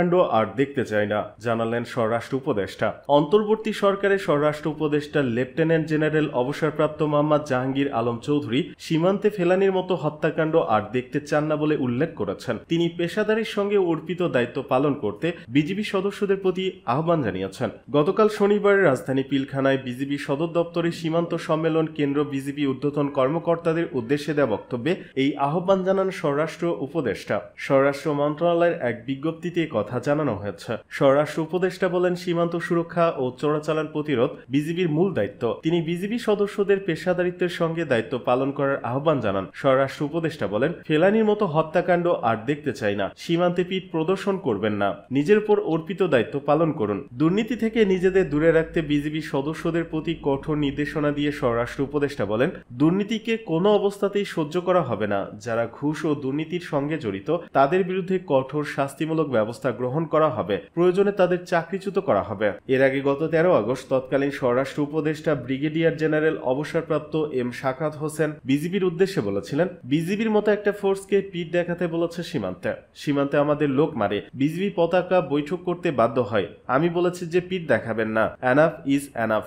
কাণ্ড আর দেখতে চাই না জানালেন স্বরাষ্ট্র উপদেষ্টা অন্তর্বর্তী সরকারের স্বরাষ্ট্র উপদেষ্টা লেফটেন্যান্ট জেনারেল অবসরপ্রাপ্ত মোহাম্মদ জাহাঙ্গীর আলম চৌধুরী সীমান্তে ফেলানির মতো হত্যাকাণ্ড আর দেখতে চান না বলে উল্লেখ করেছেন তিনি পেশাদারের সঙ্গে অর্পিত দায়িত্ব পালন করতে বিজিবি সদস্যদের প্রতি আহ্বান জানিয়েছেন গতকাল শনিবার রাজধানী পিলখানায় বিজিবি সদর দপ্তরে সীমান্ত সম্মেলন কেন্দ্র বিজিবি ঊর্ধ্বতন কর্মকর্তাদের উদ্দেশ্যে দেওয়া বক্তব্যে এই আহ্বান জানান স্বরাষ্ট্র উপদেষ্টা স্বরাষ্ট্র মন্ত্রণালয়ের এক বিজ্ঞপ্তিতে কথা জানানো হয়েছে স্বরাষ্ট্র উপদেষ্টা বলেন সীমান্ত সুরক্ষা ও চোরাচালান প্রতিরোধ বিজিবির মূল দায়িত্ব তিনি বিজিবি সদস্যদের পেশাদারিত্বের সঙ্গে দায়িত্ব পালন করার আহ্বান জানান স্বরাষ্ট্র উপদেষ্টা বলেন ফেলানির মতো হত্যাকাণ্ড আর দেখতে চাই না সীমান্তে পিঠ প্রদর্শন করবেন না নিজের উপর অর্পিত দায়িত্ব পালন করুন দুর্নীতি থেকে নিজেদের দূরে রাখতে বিজিবি সদস্যদের প্রতি কঠোর নির্দেশনা দিয়ে স্বরাষ্ট্র উপদেষ্টা বলেন দুর্নীতিকে কোনো অবস্থাতেই সহ্য করা হবে না যারা ঘুষ ও দুর্নীতির সঙ্গে জড়িত তাদের বিরুদ্ধে কঠোর শাস্তিমূলক ব্যবস্থা গ্রহণ করা হবে প্রয়োজনে তাদের চাকরিচ্যুত করা হবে এর আগে গত তেরো আগস্ট তৎকালীন স্বরাষ্ট্র উপদেষ্টা ব্রিগেডিয়ার জেনারেল অবসরপ্রাপ্ত এম শাকাত হোসেন বিজিবির উদ্দেশ্যে বলেছিলেন বিজিবির মতো একটা ফোর্সকে পিঠ দেখাতে বলেছে সীমান্তে সীমান্তে আমাদের লোক মারে বিজিবি পতাকা বৈঠক করতে বাধ্য হয় আমি বলেছি যে পিঠ দেখাবেন না অ্যানাফ ইজ অ্যানাফ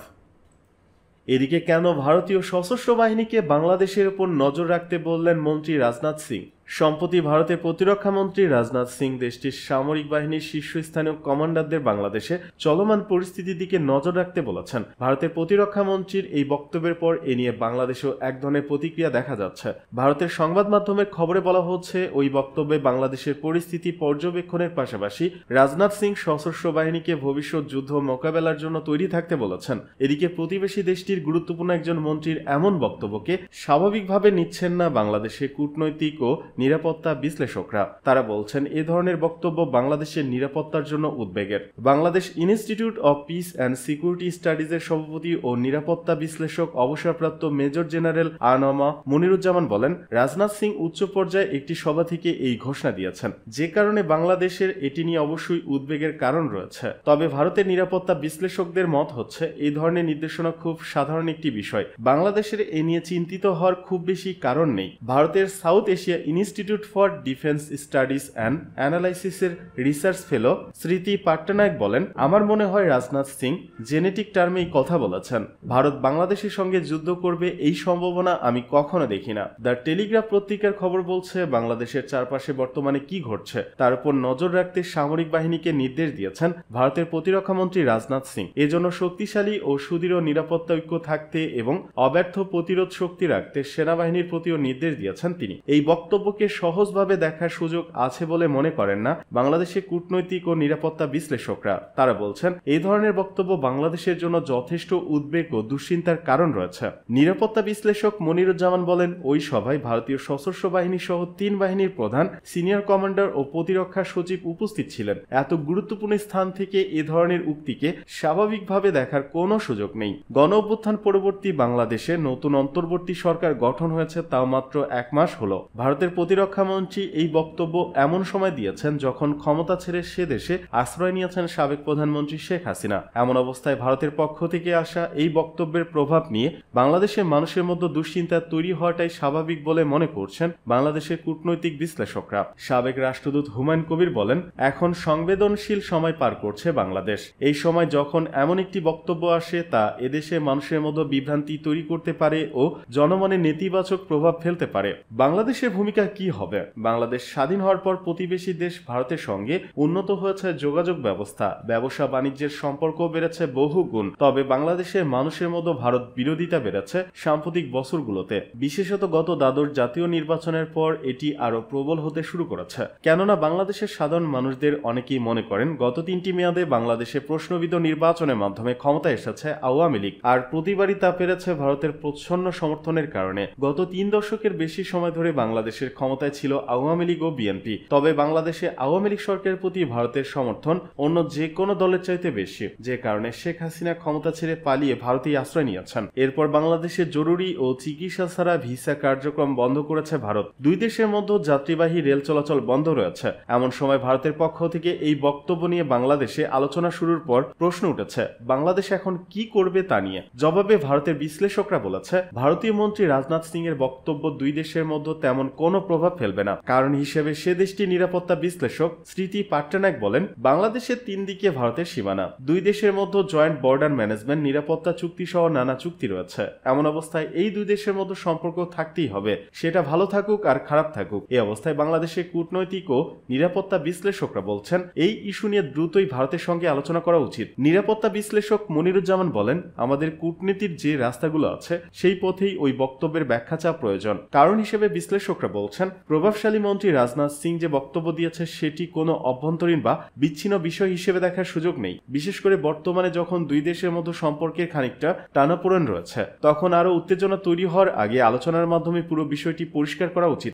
এদিকে কেন ভারতীয় সশস্ত্র বাহিনীকে বাংলাদেশের উপর নজর রাখতে বললেন মন্ত্রী রাজনাথ সিং সম্প্রতি ভারতের প্রতিরক্ষা মন্ত্রী রাজনাথ সিং দেশটির সামরিক বাহিনীর শীর্ষস্থানীয় কমান্ডারদের বাংলাদেশে চলমান পরিস্থিতির দিকে নজর রাখতে বলেছেন ভারতের প্রতিরক্ষা মন্ত্রীর এই বক্তব্যের পর এ নিয়ে বাংলাদেশেও এক ধরনের প্রতিক্রিয়া দেখা যাচ্ছে ভারতের সংবাদ মাধ্যমের খবরে বলা হচ্ছে ওই বক্তব্যে বাংলাদেশের পরিস্থিতি পর্যবেক্ষণের পাশাপাশি রাজনাথ সিং সশস্ত্র বাহিনীকে ভবিষ্যৎ যুদ্ধ মোকাবেলার জন্য তৈরি থাকতে বলেছেন এদিকে প্রতিবেশী দেশটির গুরুত্বপূর্ণ একজন মন্ত্রীর এমন বক্তব্যকে স্বাভাবিকভাবে নিচ্ছেন না বাংলাদেশে কূটনৈতিক ও নিরাপত্তা বিশ্লেষকরা তারা বলছেন এ ধরনের বক্তব্য বাংলাদেশের নিরাপত্তার জন্য উদ্বেগের Bangladesh institute of peace and security স্টাডিজের সভাপতি ও নিরাপত্তা বিশ্লেষক অবসরপ্রাপ্ত মেজর জেনারেল আনামা মনিরুজ্জামান বলেন রাজনাথ সিং উচ্চ পর্যায়ে একটি সভা থেকে এই ঘোষণা দিয়েছেন যে কারণে বাংলাদেশের এটি নিয়ে অবশ্যই উদ্বেগের কারণ রয়েছে তবে ভারতের নিরাপত্তা বিশ্লেষকদের মত হচ্ছে এই ধরনের নির্দেশনা খুব সাধারণ একটি বিষয় বাংলাদেশের এ নিয়ে চিন্তিত হওয়ার খুব বেশি কারণ নেই ভারতের South Asia institute institute for defence studies and অ্যানালাইসিসের রিসার্চ ফেলো স্মৃতি পাট্টনায়ক বলেন আমার মনে হয় রাজনাথ সিং জেনেটিক টার্মেই কথা বলেছেন ভারত বাংলাদেশের সঙ্গে যুদ্ধ করবে এই সম্ভাবনা আমি কখনো দেখি না দ্য টেলিগ্রাফ পত্রিকার খবর বলছে বাংলাদেশের চারপাশে বর্তমানে কি ঘটছে তার উপর নজর রাখতে সামরিক বাহিনীকে নির্দেশ দিয়েছেন ভারতের প্রতিরক্ষা মন্ত্রী রাজনাথ সিং এজন্য শক্তিশালী ও সুদৃঢ় নিরাপত্তা ঐক্য থাকতে এবং অব্যর্থ প্রতিরোধ শক্তি রাখতে সেনাবাহিনীর প্রতিও নির্দেশ দিয়েছেন তিনি এই বক্তব্যকে সম্পর্কে সহজভাবে দেখার সুযোগ আছে বলে মনে করেন না বাংলাদেশের কূটনৈতিক ও নিরাপত্তা বিশ্লেষকরা তারা বলছেন এই ধরনের বক্তব্য বাংলাদেশের জন্য যথেষ্ট উদ্বেগ ও দুশ্চিন্তার কারণ রয়েছে নিরাপত্তা বিশ্লেষক মনিরুজ্জামান বলেন ওই সভায় ভারতীয় সশস্ত্র বাহিনী সহ তিন বাহিনীর প্রধান সিনিয়র কমান্ডার ও প্রতিরক্ষা সচিব উপস্থিত ছিলেন এত গুরুত্বপূর্ণ স্থান থেকে এ ধরনের উক্তিকে স্বাভাবিকভাবে দেখার কোনো সুযোগ নেই গণ অভ্যুত্থান পরবর্তী বাংলাদেশে নতুন অন্তর্বর্তী সরকার গঠন হয়েছে তাও মাত্র এক মাস হল ভারতের প্রতিরক্ষামন্ত্রী এই বক্তব্য এমন সময় দিয়েছেন যখন ক্ষমতা ছেড়ে সে দেশে আশ্রয় নিয়েছেন সাবেক প্রধানমন্ত্রী শেখ হাসিনা এমন অবস্থায় ভারতের পক্ষ থেকে আসা এই বক্তব্যের প্রভাব নিয়ে বাংলাদেশের মানুষের মধ্যে দুশ্চিন্তা তৈরি হওয়াটাই স্বাভাবিক বলে মনে করছেন বাংলাদেশের কূটনৈতিক বিশ্লেষকরা সাবেক রাষ্ট্রদূত হুমায়ুন কবির বলেন এখন সংবেদনশীল সময় পার করছে বাংলাদেশ এই সময় যখন এমন একটি বক্তব্য আসে তা এদেশে মানুষের মধ্যে বিভ্রান্তি তৈরি করতে পারে ও জনমনে নেতিবাচক প্রভাব ফেলতে পারে বাংলাদেশের ভূমিকা কি হবে বাংলাদেশ স্বাধীন হওয়ার পর প্রতিবেশী দেশ ভারতের সঙ্গে উন্নত হয়েছে যোগাযোগ ব্যবস্থা ব্যবসা বাণিজ্যের সম্পর্ক বেড়েছে বহু গুণ তবে বাংলাদেশের মানুষের মতো ভারত বিরোধিতা বেড়েছে সাম্প্রতিক বছরগুলোতে বিশেষত গত দ্বাদশ জাতীয় নির্বাচনের পর এটি আরো প্রবল হতে শুরু করেছে কেননা বাংলাদেশের সাধারণ মানুষদের অনেকেই মনে করেন গত তিনটি মেয়াদে বাংলাদেশে প্রশ্নবিদ নির্বাচনের মাধ্যমে ক্ষমতা এসেছে আওয়ামী লীগ আর প্রতিবারই তা পেরেছে ভারতের প্রচ্ছন্ন সমর্থনের কারণে গত তিন দশকের বেশি সময় ধরে বাংলাদেশের ক্ষমতায় ছিল আওয়ামী লীগ ও বিএনপি তবে বাংলাদেশে আওয়ামী লীগ সরকারের প্রতি ভারতের সমর্থন অন্য যে কোনো দলের চাইতে বেশি যে কারণে শেখ হাসিনা ক্ষমতা ছেড়ে পালিয়ে ভারতেই আশ্রয় নিয়েছেন এরপর বাংলাদেশে জরুরি ও চিকিৎসা ছাড়া ভিসা কার্যক্রম বন্ধ করেছে ভারত দুই দেশের মধ্যে যাত্রীবাহী রেল চলাচল বন্ধ রয়েছে এমন সময় ভারতের পক্ষ থেকে এই বক্তব্য নিয়ে বাংলাদেশে আলোচনা শুরুর পর প্রশ্ন উঠেছে বাংলাদেশ এখন কি করবে তা নিয়ে জবাবে ভারতের বিশ্লেষকরা বলেছে ভারতীয় মন্ত্রী রাজনাথ সিং এর বক্তব্য দুই দেশের মধ্যে তেমন কোনো প্রভাব ফেলবে না কারণ হিসেবে সে দেশটির নিরাপত্তা বিশ্লেষক স্মৃতি পাট্টানায়ক বলেন বাংলাদেশের তিন দিকে ভারতের সীমানা দুই দেশের মধ্যে জয়েন্ট বর্ডার ম্যানেজমেন্ট নিরাপত্তা চুক্তি সহ নানা চুক্তি রয়েছে এমন অবস্থায় এই দুই দেশের মধ্যে সম্পর্ক থাকতেই হবে সেটা ভালো থাকুক আর খারাপ থাকুক এই অবস্থায় বাংলাদেশের কূটনৈতিক ও নিরাপত্তা বিশ্লেষকরা বলছেন এই ইস্যু নিয়ে দ্রুতই ভারতের সঙ্গে আলোচনা করা উচিত নিরাপত্তা বিশ্লেষক মনিরুজ্জামান বলেন আমাদের কূটনীতির যে রাস্তাগুলো আছে সেই পথেই ওই বক্তব্যের ব্যাখ্যা চাপ প্রয়োজন কারণ হিসেবে বিশ্লেষকরা বলছেন করেছেন প্রভাবশালী মন্ত্রী রাজনাথ সিং যে বক্তব্য দিয়েছে সেটি কোনো অভ্যন্তরীণ বা বিচ্ছিন্ন বিষয় হিসেবে দেখার সুযোগ নেই বিশেষ করে বর্তমানে যখন দুই দেশের মধ্যে সম্পর্কের খানিকটা টানাপোড়েন রয়েছে তখন আরও উত্তেজনা তৈরি হওয়ার আগে আলোচনার মাধ্যমে পুরো বিষয়টি পরিষ্কার করা উচিত